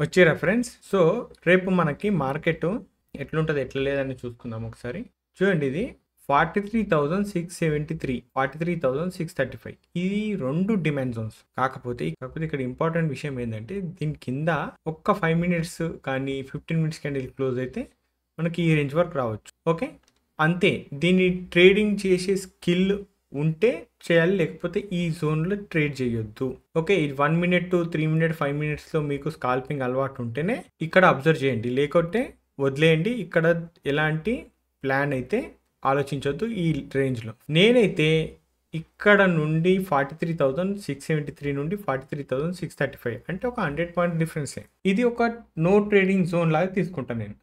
వచ్చే reference so రేపు మనకి మార్కెట్ ఎట్లుంటుంది ఎట్లా లేదని చూసుకుందాం ఒకసారి చూడండి ఇది forty three thousand six seventy three forty three thousand six thirty five ఇది రెండు డిమాండ్ జోన్స్ కాకపోతే కాకపోతే ఇక్కడ ఇంపార్టెంట్ విషయం ఏంటంటే దీని కింద ఒక్క ఫైవ్ మినిట్స్ కానీ ఫిఫ్టీన్ మినిట్స్ కానీ క్లోజ్ అయితే మనకి ఈ రేంజ్ వరకు రావచ్చు ఓకే అంతే దీన్ని ట్రేడింగ్ చేసే స్కిల్ ఉంటే చేయాలి లేకపోతే ఈ జోన్లో ట్రేడ్ చేయొద్దు ఓకే ఈ one minute two three minute five మినిట్స్లో మీకు స్కాల్పింగ్ అలవాటు ఉంటేనే ఇక్కడ అబ్జర్వ్ చేయండి లేకుంటే వదిలేయండి ఇక్కడ ఎలాంటి ప్లాన్ అయితే ఆలోచించొద్దు ఈ రేంజ్లో నేనైతే ఇక్కడ నుండి forty three thousand six seventy three నుండి forty three thousand six thirty five అంటే ఒక హండ్రెడ్ పాయింట్ డిఫరెన్సే ఇది ఒక నో ట్రేడింగ్ జోన్ లాగా తీసుకుంటాను నేను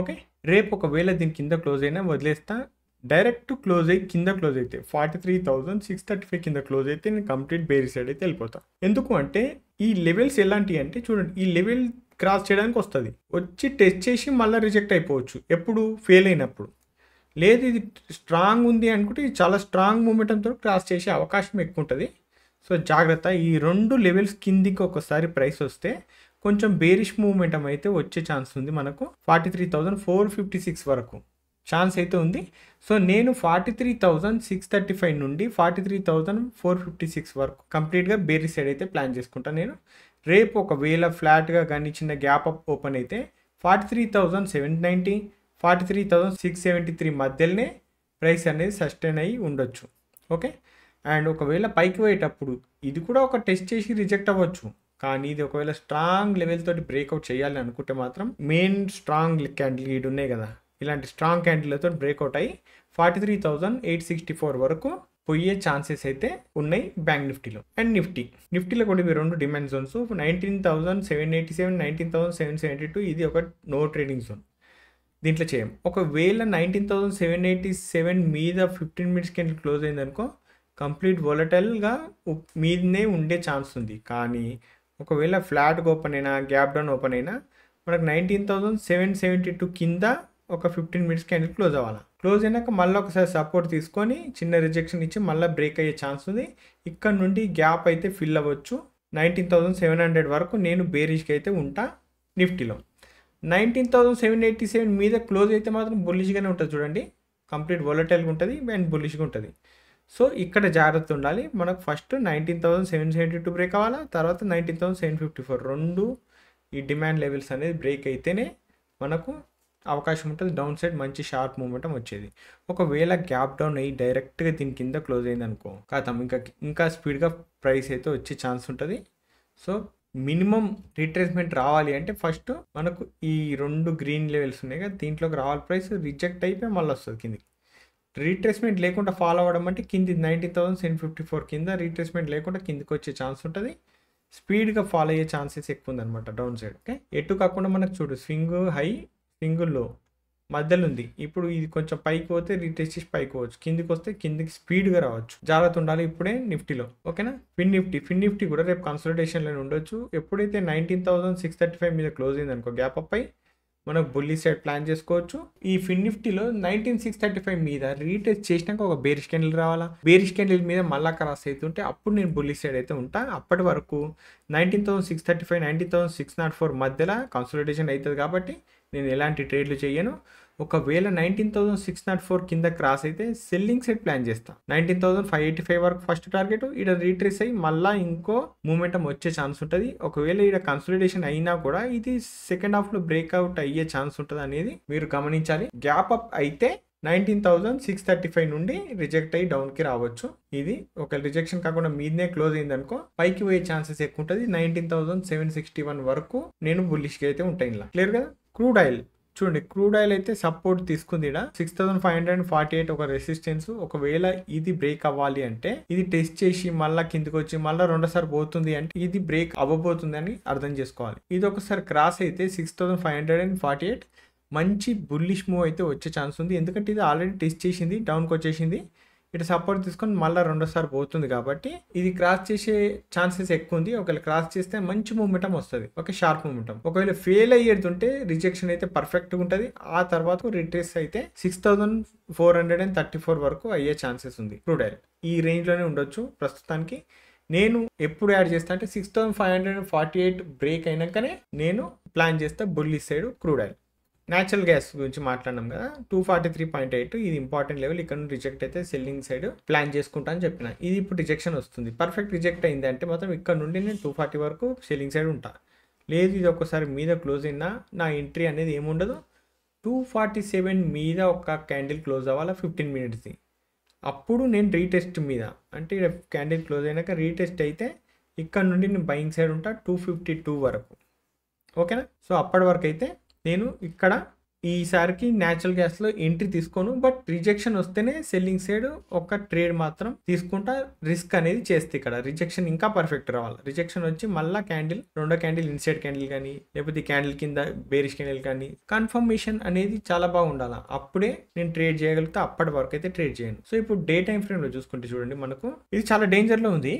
ఓకే రేపు ఒకవేళ దీని కింద క్లోజ్ అయినా వదిలేస్తా డైరెక్ట్ క్లోజ్ అయ్యి కింద క్లోజ్ అయితే forty three thousand six thirty five కింద క్లోజ్ అయితే నేను కంప్లీట్ బేరీ సైడ్ అయితే వెళ్ళిపోతాను ఎందుకు అంటే ఈ లెవెల్స్ ఎలాంటివి అంటే చూడండి ఈ లెవెల్ క్రాస్ చేయడానికి వస్తుంది వచ్చి టెస్ట్ చేసి మళ్ళీ రిజెక్ట్ అయిపోవచ్చు ఎప్పుడు ఫెయిల్ అయినప్పుడు లేదు ఇది స్ట్రాంగ్ ఉంది అనుకుంటే ఇది చాలా స్ట్రాంగ్ అంతా క్రాస్ చేసే అవకాశం ఎక్కువ ఉంటుంది సో జాగ్రత్త ఈ రెండు లెవెల్స్ కిందికి ఒకసారి ప్రైస్ వస్తే కొంచెం బేరిష్ మూమెంటం అయితే వచ్చే ఛాన్స్ ఉంది మనకు forty three thousand four fifty six వరకు ఛాన్స్ అయితే ఉంది సో నేను forty three thousand six thirty five నుండి forty three thousand four fifty six వరకు కంప్లీట్గా బేరీ సైడ్ అయితే ప్లాన్ చేసుకుంటాను నేను రేపు ఒకవేళ ఫ్లాట్గా కానీ చిన్న గ్యాప్ అప్ ఓపెన్ అయితే forty three thousand seven ninety forty three thousand six seventy three మధ్యలోనే ప్రైస్ అనేది సస్టైన్ అయ్యి ఉండొచ్చు ఓకే అండ్ ఒకవేళ పైకి పోయేటప్పుడు ఇది కూడా ఒక టెస్ట్ చేసి రిజెక్ట్ అవ్వచ్చు కానీ ఇది ఒకవేళ స్ట్రాంగ్ లెవెల్ తోటి బ్రేక్అవుట్ చేయాలి అనుకుంటే మాత్రం మెయిన్ స్ట్రాంగ్ క్యాండిల్ ఉన్నాయి కదా ఇలాంటి స్ట్రాంగ్ క్యాండిల్తో బ్రేక్అవుట్ అయ్యి forty three thousand eight sixty four వరకు పోయే ఛాన్సెస్ అయితే ఉన్నాయి బ్యాంక్ నిఫ్టీలో అండ్ నిఫ్టీ నిఫ్టీలో కూడా ఇవి రెండు demand zones nineteen thousand seven eighty seven nineteen thousand seven seventy two ఇది ఒక నో ట్రేడింగ్ జోన్ దీంట్లో చేయం ఒకవేళ nineteen thousand seven eighty seven మీద ఫిఫ్టీన్ మినిట్స్కి వెళ్ళి క్లోజ్ అయిందనుకో కంప్లీట్ వొలటైల్గా మీదనే ఉండే ఛాన్స్ ఉంది కానీ ఒకవేళ ఫ్లాట్గా ఓపెన్ అయినా గ్యాప్ డౌన్ ఓపెన్ అయినా మనకు nineteen thousand seven seventy two కింద ఒక ఫిఫ్టీన్ మినిట్స్ క్యాండిల్ క్లోజ్ అవ్వాలి క్లోజ్ అయినాక మళ్ళీ ఒకసారి సపోర్ట్ తీసుకొని చిన్న రిజెక్షన్ ఇచ్చి మళ్ళీ బ్రేక్ అయ్యే ఛాన్స్ ఉంది ఇక్కడ నుండి గ్యాప్ అయితే ఫిల్ అవ్వచ్చు నైన్టీన్ థౌసండ్ సెవెన్ హండ్రెడ్ వరకు నేను బేరిష్కి అయితే ఉంటా నిఫ్టీలో nineteen thousand seven eighty seven మీద క్లోజ్ అయితే మాత్రం బుల్లిష్గానే ఉంటుంది చూడండి కంప్లీట్ వొలటైల్గా ఉంటుంది అండ్ బుల్లిష్గా ఉంటుంది సో ఇక్కడ జాగ్రత్త ఉండాలి మనకు first nineteen thousand seven seventy two break అవ్వాలా తర్వాత nineteen thousand seven fifty four రెండు ఈ డిమాండ్ లెవెల్స్ అనేది బ్రేక్ అయితేనే మనకు అవకాశం ఉంటుంది డౌన్ సైడ్ మంచి షార్ప్ మూమెంట్ వచ్చేది ఒకవేళ గ్యాప్ డౌన్ అయ్యి డైరెక్ట్గా దీని కింద క్లోజ్ అయింది అనుకో కథం ఇంకా ఇంకా స్పీడ్గా ప్రైస్ అయితే వచ్చే ఛాన్స్ ఉంటుంది సో మినిమం రీట్రేస్మెంట్ రావాలి అంటే ఫస్ట్ మనకు ఈ రెండు గ్రీన్ లెవెల్స్ ఉన్నాయి కదా దీంట్లోకి రావాలి ప్రైస్ రిజెక్ట్ అయిపోయి మళ్ళీ వస్తుంది కిందికి రీట్రేస్మెంట్ లేకుండా ఫాలో అవ్వడం అంటే కింది ninety thousand seven fifty four కింద రీట్రేస్మెంట్ లేకుండా కిందికి వచ్చే ఛాన్స్ ఉంటుంది స్పీడ్గా ఫాలో అయ్యే ఛాన్సెస్ ఎక్కువ ఉందన్నమాట డౌన్ సైడ్ ఓకే ఎటు కాకుండా మనకు చూడు స్వింగ్ హై సింగిల్లో మధ్యలో ఉంది ఇప్పుడు ఇది కొంచెం పైకి పోతే రీటెస్ట్ చేసి పైకి పోవచ్చు కిందికి వస్తే కిందికి స్పీడ్గా రావచ్చు జాగ్రత్త ఉండాలి ఇప్పుడే నిఫ్టీలో ఓకేనా ఫిన్ నిఫ్టీ ఫిన్ నిఫ్టీ కూడా రేపు కన్సల్టేషన్లో ఉండొచ్చు ఎప్పుడైతే nineteen thousand six thirty five మీద క్లోజ్ అయింది అనుకో గ్యాప్ అప్ అయి మనకు బుల్లీ సైడ్ ప్లాన్ చేసుకోవచ్చు ఈ ఫిన్ నిఫ్టీలో నైన్టీన్ సిక్స్ థర్టీ ఫైవ్ మీద రీటెస్ట్ చేసినాక ఒక బేరిష్ క్యాండిల్ రావాలా బేరిష్ క్యాండిల్ మీద మళ్ళా క్రాస్ అవుతుంటే అప్పుడు నేను బుల్లీ సైడ్ అయితే ఉంటా అప్పటి వరకు nineteen thousand six thirty five nineteen thousand six nought four మధ్యలో కన్సల్టేషన్ అవుతుంది కాబట్టి నేను ఎలాంటి ట్రేడ్లు చేయను ఒకవేళ nineteen thousand six nought four కింద క్రాస్ అయితే సెల్లింగ్ సెట్ ప్లాన్ చేస్తా nineteen thousand five eighty five వరకు ఫస్ట్ టార్గెట్ ఇక్కడ రీట్రేస్ అయ్యి మళ్ళీ ఇంకో మూమెంటం వచ్చే ఛాన్స్ ఉంటుంది ఒకవేళ ఇక్కడ కన్సల్టేషన్ అయినా కూడా ఇది సెకండ్ హాఫ్ లో బ్రేక్అవుట్ అయ్యే ఛాన్స్ ఉంటుంది అనేది మీరు గమనించాలి గ్యాప్ అప్ అయితే nineteen thousand six thirty five నుండి రిజెక్ట్ అయ్యి డౌన్కి రావచ్చు ఇది ఒక రిజెక్షన్ కాకుండా మీదనే క్లోజ్ అయిందనుకో పైకి పోయే ఛాన్సెస్ ఎక్కువ ఉంటుంది nineteen thousand seven sixty one వరకు నేను బుల్లిష్ అయితే ఉంటాయి ఇలా క్లియర్ కదా క్రూడ్ ఆయిల్ చూడండి క్రూడ్ ఆయిల్ అయితే సపోర్ట్ తీసుకుంది six thousand five hundred forty eight ఒక రెసిస్టెన్స్ ఒకవేళ ఇది బ్రేక్ అవ్వాలి అంటే ఇది టెస్ట్ చేసి మళ్ళీ కిందికి వచ్చి మళ్ళీ రెండోసారి పోతుంది అంటే ఇది బ్రేక్ అవ్వబోతుంది అని అర్థం చేసుకోవాలి ఇది ఒకసారి క్రాస్ అయితే six five hundred and forty eight మంచి బుల్లిష్ మూవ్ అయితే వచ్చే ఛాన్స్ ఉంది ఎందుకంటే ఇది ఆల్రెడీ టెస్ట్ చేసింది డౌన్కి వచ్చేసింది ఇటు సపోర్ట్ తీసుకొని మళ్ళీ రెండోసారి పోతుంది కాబట్టి ఇది క్రాస్ చేసే ఛాన్సెస్ ఎక్కువ ఉంది ఒకవేళ క్రాస్ చేస్తే మంచి మూమెంటం వస్తుంది ఒక షార్ప్ మూమెంటం ఒకవేళ ఫెయిల్ అయ్యేది ఉంటే రిజెక్షన్ అయితే పర్ఫెక్ట్గా ఉంటుంది ఆ తర్వాత రిట్రేస్ అయితే six thousand four hundred and thirty four వరకు అయ్యే ఛాన్సెస్ ఉంది క్రూడ్ ఆయిల్ ఈ రేంజ్లోనే ఉండొచ్చు ప్రస్తుతానికి నేను ఎప్పుడు యాడ్ చేస్తా అంటే six thousand five hundred forty eight break అయినాకనే నేను ప్లాన్ చేస్తా బుల్లి side crude oil natural gas గురించి మాట్లాడినాం కదా two forty three point eight ఇది ఇంపార్టెంట్ లెవెల్ ఇక్కడ నుండి రిజెక్ట్ అయితే సెల్లింగ్ సైడ్ ప్లాన్ చేసుకుంటా అని చెప్పిన ఇది ఇప్పుడు రిజెక్షన్ వస్తుంది పర్ఫెక్ట్ రిజెక్ట్ అయింది అంటే మాత్రం ఇక్కడ నుండి నేను టూ ఫార్టీ వరకు సెల్లింగ్ సైడ్ ఉంటా లేదు ఇది ఒక్కసారి మీద క్లోజ్ అయినా నా ఎంట్రీ అనేది ఏముండదు టూ ఫార్టీ సెవెన్ మీద ఒక క్యాండిల్ క్లోజ్ అవ్వాలా ఫిఫ్టీన్ మినిట్స్ది అప్పుడు నేను రీటెస్ట్ మీద అంటే క్యాండిల్ క్లోజ్ అయినాక రీటెస్ట్ అయితే ఇక్కడ నుండి నేను బయింగ్ సైడ్ ఉంటా టూ ఫిఫ్టీ టూ వరకు ఓకేనా సో అప్పటి వరకు అయితే నేను ఇక్కడ ఈసారికి న్యాచురల్ గ్యాస్లో ఎంట్రీ తీసుకోను బట్ రిజెక్షన్ వస్తేనే సెల్లింగ్ సైడ్ ఒక ట్రేడ్ మాత్రం తీసుకుంటా రిస్క్ అనేది చేస్తే ఇక్కడ రిజెక్షన్ ఇంకా పర్ఫెక్ట్ రావాలి రిజెక్షన్ వచ్చి మళ్ళీ క్యాండిల్ రెండో క్యాండిల్ ఇన్సైడ్ క్యాండిల్ కానీ లేకపోతే క్యాండిల్ కింద బేరిష్ క్యాండిల్ కానీ కన్ఫర్మేషన్ అనేది చాలా బాగుండాలి అప్పుడే నేను ట్రేడ్ చేయగలిగితే అప్పటి వరకు అయితే ట్రేడ్ చేయను సో ఇప్పుడు డే టైం లో చూసుకుంటే చూడండి మనకు ఇది చాలా డేంజర్లో ఉంది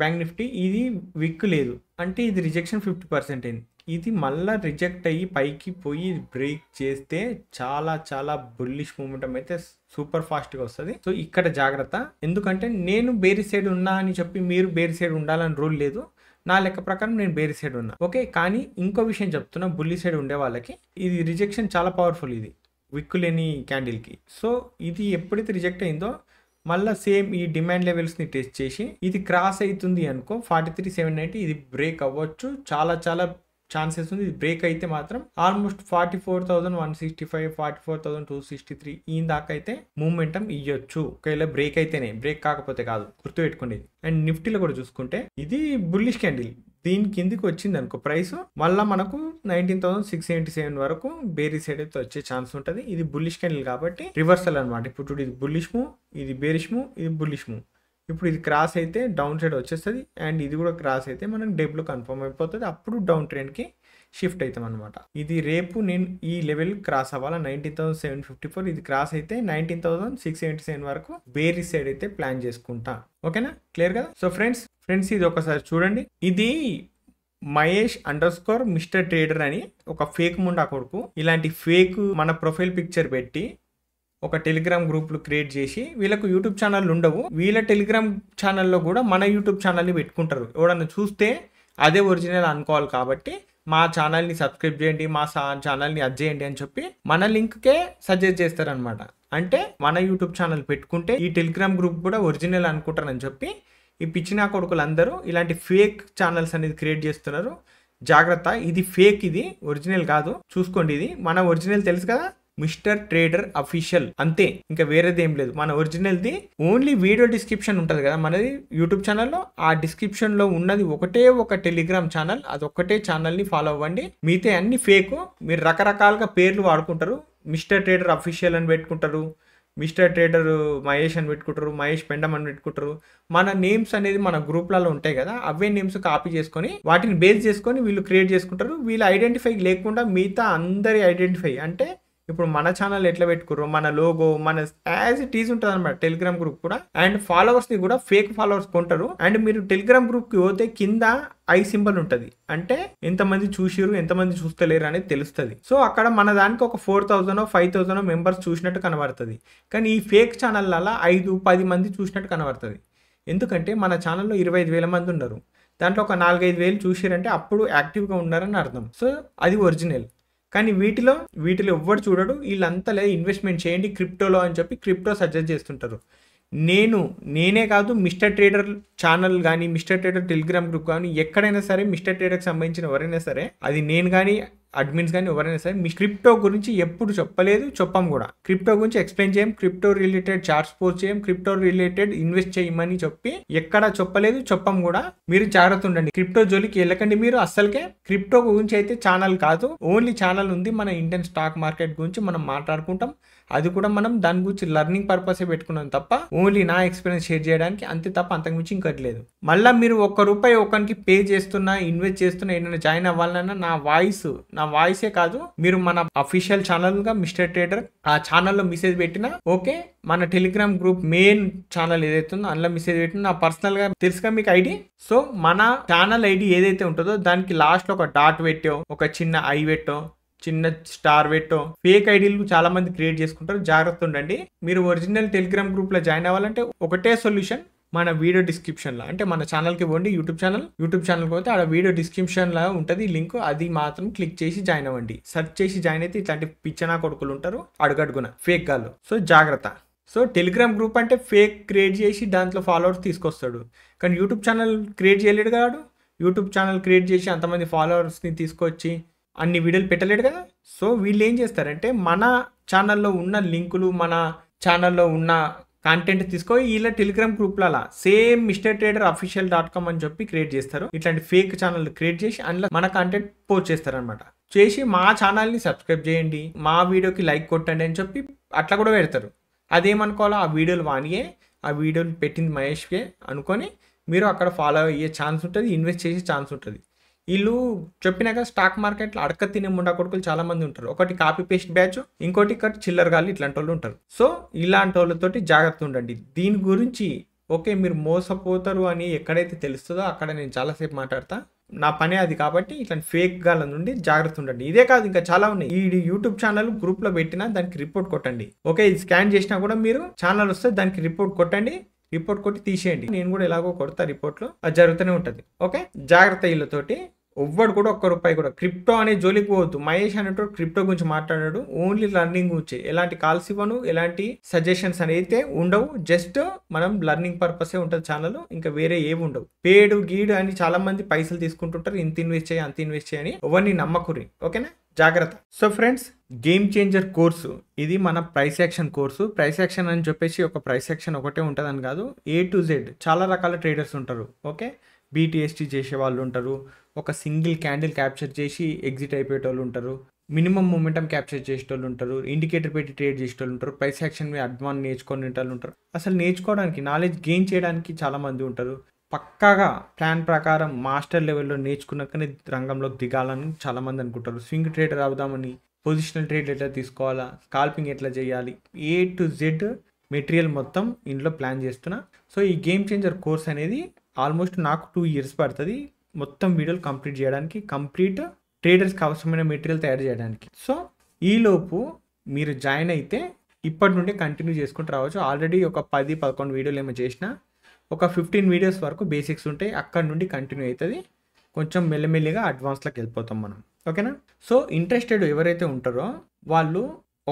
బ్యాంక్ నిఫ్టీ ఇది విక్ లేదు అంటే ఇది రిజెక్షన్ ఫిఫ్టీ పర్సెంట్ అయింది ఇది మళ్ళీ రిజెక్ట్ అయ్యి పైకి పోయి బ్రేక్ చేస్తే చాలా చాలా బుల్లిష్ మూమెంట్ అయితే సూపర్ ఫాస్ట్గా వస్తుంది సో ఇక్కడ జాగ్రత్త ఎందుకంటే నేను బేరీ సైడ్ ఉన్నా అని చెప్పి మీరు బేరీ సైడ్ ఉండాలని రూల్ లేదు నా లెక్క ప్రకారం నేను బేరీ సైడ్ ఉన్నా ఓకే కానీ ఇంకో విషయం చెప్తున్నా బుల్లి సైడ్ ఉండే వాళ్ళకి ఇది రిజెక్షన్ చాలా పవర్ఫుల్ ఇది విక్కు లేని క్యాండిల్కి సో ఇది ఎప్పుడైతే రిజెక్ట్ అయిందో మళ్ళీ సేమ్ ఈ డిమాండ్ లెవెల్స్ని టెస్ట్ చేసి ఇది క్రాస్ అవుతుంది అనుకో ఫార్టీ త్రీ సెవెన్ నైంటీ ఇది బ్రేక్ అవ్వచ్చు చాలా చాలా ఛాన్సెస్ ఉంది ఇది బ్రేక్ అయితే మాత్రం almost forty four thousand one sixty five forty four thousand two sixty three ఈ దాకా అయితే మూమెంటం ఇయ్యొచ్చు ఒకవేళ బ్రేక్ అయితేనే బ్రేక్ కాకపోతే కాదు గుర్తు పెట్టుకోండి అండ్ నిఫ్టీలో కూడా చూసుకుంటే ఇది బుల్లిష్ క్యాండిల్ దీని కిందికి వచ్చింది అనుకో ప్రైస్ మళ్ళీ మనకు nineteen thousand six eighty seven వరకు బేరీ సైడ్ అయితే వచ్చే ఛాన్స్ ఉంటుంది ఇది బుల్లిష్ క్యాండిల్ కాబట్టి రివర్సల్ అనమాట ఇప్పుడు ఇది బుల్లిష్ము ఇది బేరిష్ము ఇది బుల్లిష్ము ఇప్పుడు ఇది క్రాస్ అయితే డౌన్ సైడ్ వచ్చేస్తుంది అండ్ ఇది కూడా క్రాస్ అయితే మనం డెబ్లో కన్ఫర్మ్ అయిపోతుంది అప్పుడు డౌన్ ట్రెండ్కి షిఫ్ట్ అవుతాం అనమాట ఇది రేపు నేను ఈ లెవెల్ క్రాస్ అవ్వాలి nineteen thousand seven fifty four ఇది క్రాస్ అయితే nineteen thousand six seventy seven వరకు బేరి సైడ్ అయితే ప్లాన్ చేసుకుంటా ఓకేనా క్లియర్ కదా సో ఫ్రెండ్స్ ఫ్రెండ్స్ ఇది ఒకసారి చూడండి ఇది Mahesh underscore mister trader అని ఒక ఫేక్ ముండా కొడుకు ఇలాంటి ఫేక్ మన ప్రొఫైల్ పిక్చర్ పెట్టి ఒక టెలిగ్రామ్ గ్రూప్లు క్రియేట్ చేసి వీళ్ళకు యూట్యూబ్ ఛానల్ ఉండవు వీళ్ళ టెలిగ్రామ్ ఛానల్లో కూడా మన యూట్యూబ్ ఛానల్ని పెట్టుకుంటారు ఎవడన్నా చూస్తే అదే ఒరిజినల్ అనుకోవాలి కాబట్టి మా ఛానల్ని సబ్స్క్రైబ్ చేయండి మా ఛానల్ని అది చేయండి అని చెప్పి మన లింక్కే సజెస్ట్ చేస్తారనమాట అంటే మన యూట్యూబ్ ఛానల్ పెట్టుకుంటే ఈ టెలిగ్రామ్ గ్రూప్ కూడా ఒరిజినల్ అనుకుంటారని చెప్పి ఈ పిచ్చిన కొడుకులందరూ ఇలాంటి ఫేక్ ఛానల్స్ అనేది క్రియేట్ చేస్తున్నారు జాగ్రత్త ఇది ఫేక్ ఇది ఒరిజినల్ కాదు చూసుకోండి ఇది మన ఒరిజినల్ తెలుసు కదా మిస్టర్ ట్రేడర్ అఫీషియల్ అంతే ఇంకా వేరేది ఏం లేదు మన ఒరిజినల్ది ఓన్లీ వీడియో డిస్క్రిప్షన్ ఉంటుంది కదా మనది యూట్యూబ్ ఛానల్లో ఆ డిస్క్రిప్షన్లో ఉన్నది ఒకటే ఒక టెలిగ్రామ్ ఛానల్ అది ఒకటే ఛానల్ని ఫాలో అవ్వండి మిగతా అన్ని ఫేక్ మీరు రకరకాలుగా పేర్లు వాడుకుంటారు మిస్టర్ ట్రేడర్ అఫీషియల్ అని పెట్టుకుంటారు మిస్టర్ ట్రేడర్ మహేష్ అని పెట్టుకుంటారు మహేష్ పెండమ్ అని పెట్టుకుంటారు మన నేమ్స్ అనేది మన గ్రూప్లలో ఉంటాయి కదా అవే నేమ్స్ కాపీ చేసుకొని వాటిని బేస్ చేసుకొని వీళ్ళు క్రియేట్ చేసుకుంటారు వీళ్ళు ఐడెంటిఫై లేకుండా మిగతా అందరి ఐడెంటిఫై అంటే ఇప్పుడు మన ఛానల్ ఎట్లా పెట్టుకుర్రో మన లోగో మన యాజ్ ఇట్ ఈజ్ ఉంటుంది అనమాట టెలిగ్రామ్ గ్రూప్ కూడా అండ్ ఫాలోవర్స్ని కూడా ఫేక్ ఫాలోవర్స్ కొంటారు అండ్ మీరు టెలిగ్రామ్ గ్రూప్కి పోతే కింద ఐ సింబల్ ఉంటుంది అంటే ఎంతమంది చూసిరు ఎంతమంది చూస్తలేరు అనేది తెలుస్తుంది సో అక్కడ మన దానికి ఒక four thousand five thousand members చూసినట్టు కనబడుతుంది కానీ ఈ ఫేక్ ఛానల్ల ఐదు పది మంది చూసినట్టు కనబడుతుంది ఎందుకంటే మన ఛానల్లో ఇరవై ఐదు వేల మంది ఉన్నారు దాంట్లో ఒక నాలుగైదు వేలు చూసారంటే అప్పుడు యాక్టివ్గా ఉన్నారని అర్థం సో అది ఒరిజినల్ కానీ వీటిలో వీటిలో ఎవ్వరు చూడడు వీళ్ళంతా లేదా ఇన్వెస్ట్మెంట్ చేయండి క్రిప్టోలో అని చెప్పి క్రిప్టో సజెస్ట్ చేస్తుంటారు నేను నేనే కాదు మిస్టర్ ట్రేడర్ ఛానల్ కానీ మిస్టర్ ట్రేడర్ టెలిగ్రామ్ గ్రూప్ కానీ ఎక్కడైనా సరే మిస్టర్ ట్రేడర్కి సంబంధించిన ఎవరైనా సరే అది నేను కానీ అడ్మిన్స్ కానీ ఎవరైనా సరే మీ క్రిప్టో గురించి ఎప్పుడు చెప్పలేదు చెప్పాం కూడా క్రిప్టో గురించి ఎక్స్ప్లెయిన్ చేయం క్రిప్టో రిలేటెడ్ చార్ట్స్ పోస్ట్ చేయం క్రిప్టో రిలేటెడ్ ఇన్వెస్ట్ చేయమని చెప్పి ఎక్కడ చెప్పలేదు చెప్పాం కూడా మీరు జాగ్రత్త ఉండండి క్రిప్టో జోలికి వెళ్ళకండి మీరు అసలుకే క్రిప్టో గురించి అయితే ఛానల్ కాదు ఓన్లీ ఛానల్ ఉంది మన ఇండియన్ స్టాక్ మార్కెట్ గురించి మనం మాట్లాడుకుంటాం అది కూడా మనం దాని గురించి లెర్నింగ్ పర్పసే పెట్టుకున్నాం తప్ప ఓన్లీ నా ఎక్స్పీరియన్స్ షేర్ చేయడానికి అంతే తప్ప అంతకుమించి ఇంకటి లేదు మళ్ళీ మీరు ఒక్క రూపాయి ఒకరికి పే చేస్తున్నా ఇన్వెస్ట్ చేస్తున్నా ఏదైనా జాయిన్ అవ్వాలన్నా నా వాయిస్ నా నా వాయిసే కాదు మీరు మన అఫీషియల్ ఛానల్గా మిస్టర్ ట్రేడర్ ఆ ఛానల్లో మెసేజ్ పెట్టినా ఓకే మన టెలిగ్రామ్ గ్రూప్ మెయిన్ ఛానల్ ఏదైతే ఉందో అందులో మెసేజ్ పెట్టిన నా పర్సనల్గా తెలుసుగా మీకు ఐడి సో మన ఛానల్ ఐడి ఏదైతే ఉంటుందో దానికి లాస్ట్లో ఒక డాట్ పెట్టో ఒక చిన్న ఐ పెట్టో చిన్న స్టార్ పెట్టో ఫేక్ ఐడీలు చాలా మంది క్రియేట్ చేసుకుంటారు జాగ్రత్త ఉండండి మీరు ఒరిజినల్ టెలిగ్రామ్ గ్రూప్లో జాయిన్ అవ్వాలంటే ఒకటే సొల్యూషన్ మన వీడియో డిస్క్రిప్షన్లో అంటే మన ఛానల్కి పోండి యూట్యూబ్ ఛానల్ యూట్యూబ్ ఛానల్కి పోతే ఆడ వీడియో డిస్క్రిప్షన్లో ఉంటుంది లింక్ అది మాత్రం క్లిక్ చేసి జాయిన్ అవ్వండి సర్చ్ చేసి జాయిన్ అయితే ఇట్లాంటి పిచ్చనా కొడుకులు ఉంటారు అడుగడుగున ఫేక్ గాలు సో జాగ్రత్త సో టెలిగ్రామ్ గ్రూప్ అంటే ఫేక్ క్రియేట్ చేసి దాంట్లో ఫాలోవర్స్ తీసుకొస్తాడు కానీ యూట్యూబ్ ఛానల్ క్రియేట్ చేయలేడు కాదు యూట్యూబ్ ఛానల్ క్రియేట్ చేసి అంతమంది ఫాలోవర్స్ని తీసుకొచ్చి అన్ని వీడియోలు పెట్టలేడు కదా సో వీళ్ళు ఏం చేస్తారంటే మన ఛానల్లో ఉన్న లింకులు మన ఛానల్లో ఉన్న కంటెంట్ తీసుకొని వీళ్ళ టెలిగ్రామ్ గ్రూప్లలో same mister trader official dot com అని చెప్పి క్రియేట్ చేస్తారు ఇట్లాంటి ఫేక్ ఛానల్ క్రియేట్ చేసి అందులో మన కంటెంట్ పోస్ట్ చేస్తారనమాట చేసి మా ఛానల్ని సబ్స్క్రైబ్ చేయండి మా వీడియోకి లైక్ కొట్టండి అని చెప్పి అట్లా కూడా పెడతారు అదేమనుకోవాలో ఆ వీడియోలు వానియే ఆ వీడియోని పెట్టింది మహేష్కే అనుకొని మీరు అక్కడ ఫాలో అయ్యే ఛాన్స్ ఉంటుంది ఇన్వెస్ట్ చేసే ఛాన్స్ ఉంటుంది వీళ్ళు చెప్పినాక స్టాక్ మార్కెట్లో అడక తినే ముండా కొడుకులు చాలా మంది ఉంటారు ఒకటి కాపీ పేస్ట్ బ్యాచ్ ఇంకోటి ఇక్కడ చిల్లర గాలి ఇట్లాంటి వాళ్ళు ఉంటారు సో ఇలాంటి వాళ్ళతోటి జాగ్రత్త ఉండండి దీని గురించి ఓకే మీరు మోసపోతారు అని ఎక్కడైతే తెలుస్తుందో అక్కడ నేను చాలాసేపు మాట్లాడతా నా పనే అది కాబట్టి ఇట్లాంటి ఫేక్ గాల నుండి జాగ్రత్త ఉండండి ఇదే కాదు ఇంకా చాలా ఉన్నాయి ఈ యూట్యూబ్ ఛానల్ గ్రూప్లో పెట్టినా దానికి రిపోర్ట్ కొట్టండి ఓకే ఇది స్కాన్ చేసినా కూడా మీరు ఛానల్ వస్తే దానికి రిపోర్ట్ కొట్టండి రిపోర్ట్ కొట్టి తీసేయండి నేను కూడా ఎలాగో కొడతా రిపోర్ట్లో అది జరుగుతూనే ఉంటుంది ఓకే జాగ్రత్త ఇళ్ళతోటి ఎవ్వడు కూడా ఒక్క రూపాయి కూడా క్రిప్టో అనే జోలికి పోవద్దు మహేష్ అనేటోడు క్రిప్టో గురించి మాట్లాడాడు ఓన్లీ లర్నింగ్ గురించి ఎలాంటి కాల్స్ ఇవ్వను ఎలాంటి సజెషన్స్ అనేది ఉండవు జస్ట్ మనం లర్నింగ్ పర్పసే ఉంటుంది ఛానల్ ఇంకా వేరే ఏవి ఉండవు పేడు గీడు అని చాలా మంది పైసలు తీసుకుంటుంటారు ఇంత ఇన్వెస్ట్ చేయి అంత ఇన్వెస్ట్ చేయని ఎవరిని నమ్మకురి ఓకేనా జాగ్రత్త so friends game changer course ఇది మన price action course price action అని చెప్పేసి ఒక ప్రైస్ యాక్షన్ ఒకటే ఉంటుందని కాదు ఏ టు జెడ్ చాలా రకాల ట్రేడర్స్ ఉంటారు ఓకే బీటీఎస్టీ చేసే వాళ్ళు ఉంటారు ఒక సింగిల్ క్యాండిల్ క్యాప్చర్ చేసి ఎగ్జిట్ అయిపోయేటోళ్ళు ఉంటారు మినిమం మూమెంటం క్యాప్చర్ చేసేటోళ్ళు ఉంటారు ఇండికేటర్ పెట్టి ట్రేడ్ చేసేటోళ్ళు ఉంటారు ప్రైస్ యాక్షన్ మీద అడ్వాన్ నేర్చుకొని వాళ్ళు ఉంటారు అసలు నేర్చుకోవడానికి నాలెడ్జ్ గెయిన్ చేయడానికి చాలామంది ఉంటారు పక్కాగా ప్లాన్ ప్రకారం మాస్టర్ లెవెల్లో నేర్చుకున్నాకనే రంగంలోకి దిగాలని చాలామంది అనుకుంటారు స్వింగ్ ట్రేడర్ అవుదామని పొజిషనల్ ట్రేడ్ ఎట్లా తీసుకోవాలా స్కాల్పింగ్ ఎట్లా చేయాలి ఏ టు జెడ్ మెటీరియల్ మొత్తం ఇంట్లో ప్లాన్ చేస్తున్నా సో ఈ గేమ్ చేంజర్ కోర్స్ అనేది ఆల్మోస్ట్ నాకు టూ ఇయర్స్ పడుతుంది మొత్తం వీడియోలు కంప్లీట్ చేయడానికి కంప్లీట్ ట్రేడర్స్కి అవసరమైన మెటీరియల్ తయారు చేయడానికి సో ఈలోపు మీరు జాయిన్ అయితే ఇప్పటి నుండి కంటిన్యూ చేసుకుంటూ రావచ్చు ఆల్రెడీ ఒక పది పదకొండు వీడియోలు ఏమో చేసిన ఒక ఫిఫ్టీన్ వీడియోస్ వరకు బేసిక్స్ ఉంటాయి అక్కడ నుండి కంటిన్యూ అవుతుంది కొంచెం మెల్లమెల్లిగా అడ్వాన్స్లోకి వెళ్ళిపోతాం మనం ఓకేనా సో ఇంట్రెస్టెడ్ ఎవరైతే ఉంటారో వాళ్ళు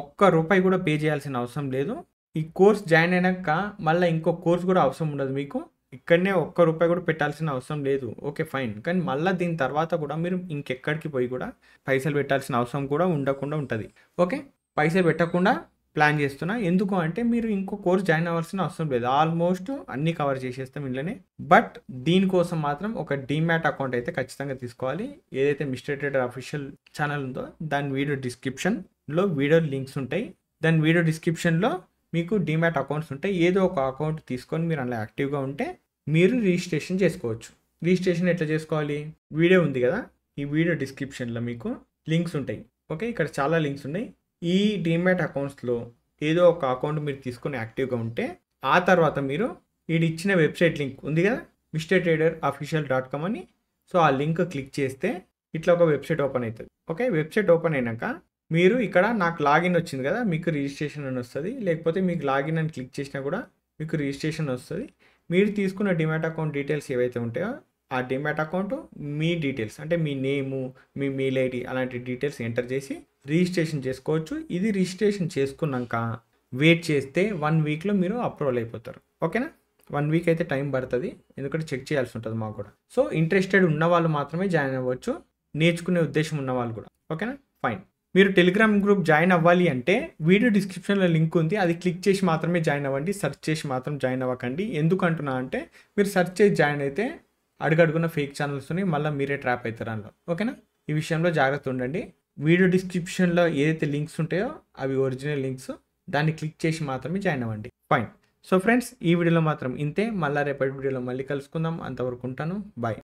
ఒక్క రూపాయి కూడా పే చేయాల్సిన అవసరం లేదు ఈ కోర్స్ జాయిన్ అయినాక మళ్ళీ ఇంకో కోర్స్ కూడా అవసరం ఉండదు మీకు ఇక్కడనే ఒక్క రూపాయి కూడా పెట్టాల్సిన అవసరం లేదు ఓకే ఫైన్ కానీ మళ్ళీ దీని తర్వాత కూడా మీరు ఇంకెక్కడికి పోయి కూడా పైసలు పెట్టాల్సిన అవసరం కూడా ఉండకుండా ఉంటుంది ఓకే పైసలు పెట్టకుండా ప్లాన్ చేస్తున్నా ఎందుకు అంటే మీరు ఇంకో కోర్స్ జాయిన్ అవ్వాల్సిన అవసరం లేదు ఆల్మోస్ట్ అన్నీ కవర్ చేసేస్తాం ఇంట్లోనే బట్ దీనికోసం మాత్రం ఒక డీమ్యాట్ అకౌంట్ అయితే ఖచ్చితంగా తీసుకోవాలి ఏదైతే మిస్టేటెడ్ అఫీషియల్ ఛానల్ ఉందో దాని వీడియో డిస్క్రిప్షన్లో వీడియో లింక్స్ ఉంటాయి దాని వీడియో డిస్క్రిప్షన్లో మీకు డీమ్యాట్ అకౌంట్స్ ఉంటాయి ఏదో ఒక అకౌంట్ తీసుకొని మీరు అలా యాక్టివ్గా ఉంటే మీరు రిజిస్ట్రేషన్ చేసుకోవచ్చు రిజిస్ట్రేషన్ ఎట్లా చేసుకోవాలి వీడియో ఉంది కదా ఈ వీడియో డిస్క్రిప్షన్లో మీకు లింక్స్ ఉంటాయి ఓకే ఇక్కడ చాలా లింక్స్ ఉన్నాయి ఈ డీమ్యాట్ అకౌంట్స్లో ఏదో ఒక అకౌంట్ మీరు తీసుకొని యాక్టివ్గా ఉంటే ఆ తర్వాత మీరు వీడి ఇచ్చిన వెబ్సైట్ లింక్ ఉంది కదా mister trader official dot com అని సో ఆ లింక్ క్లిక్ చేస్తే ఇట్లా ఒక వెబ్సైట్ ఓపెన్ అవుతుంది ఓకే వెబ్సైట్ ఓపెన్ అయినాక మీరు ఇక్కడ నాకు లాగిన్ వచ్చింది కదా మీకు రిజిస్ట్రేషన్ అని వస్తుంది లేకపోతే మీకు లాగిన్ అని క్లిక్ చేసినా కూడా మీకు రిజిస్ట్రేషన్ వస్తుంది మీరు తీసుకున్న డిమాట్ అకౌంట్ డీటెయిల్స్ ఏవైతే ఉంటాయో ఆ డిమాట్ అకౌంట్ మీ డీటెయిల్స్ అంటే మీ నేము మీ మెయిల్ ఐడి అలాంటి డీటెయిల్స్ ఎంటర్ చేసి రిజిస్ట్రేషన్ చేసుకోవచ్చు ఇది రిజిస్ట్రేషన్ చేసుకున్నాక వెయిట్ చేస్తే వన్ వీక్లో మీరు అప్రూవల్ అయిపోతారు ఓకేనా వన్ వీక్ అయితే టైం పడుతుంది ఎందుకంటే చెక్ చేయాల్సి ఉంటుంది మాకు కూడా సో ఇంట్రెస్టెడ్ ఉన్న వాళ్ళు మాత్రమే జాయిన్ అవ్వచ్చు నేర్చుకునే ఉద్దేశం ఉన్న వాళ్ళు కూడా ఓకేనా ఫైన్ మీరు టెలిగ్రామ్ గ్రూప్ జాయిన్ అవ్వాలి అంటే వీడియో డిస్క్రిప్షన్లో లింక్ ఉంది అది క్లిక్ చేసి మాత్రమే జాయిన్ అవ్వండి సర్చ్ చేసి మాత్రం జాయిన్ అవ్వకండి ఎందుకంటున్నా అంటే మీరు సర్చ్ చేసి జాయిన్ అయితే అడుగడుగున్న ఫేక్ ఛానల్స్ ఉన్నాయి మళ్ళీ మీరే ట్రాప్ అవుతారు అందులో ఓకేనా ఈ విషయంలో జాగ్రత్త ఉండండి వీడియో డిస్క్రిప్షన్లో ఏదైతే లింక్స్ ఉంటాయో అవి ఒరిజినల్ లింక్స్ దాన్ని క్లిక్ చేసి మాత్రమే జాయిన్ అవ్వండి ఫైన్ సో ఫ్రెండ్స్ ఈ వీడియోలో మాత్రం ఇంతే మళ్ళీ రేపటి వీడియోలో మళ్ళీ కలుసుకుందాం అంతవరకు ఉంటాను బాయ్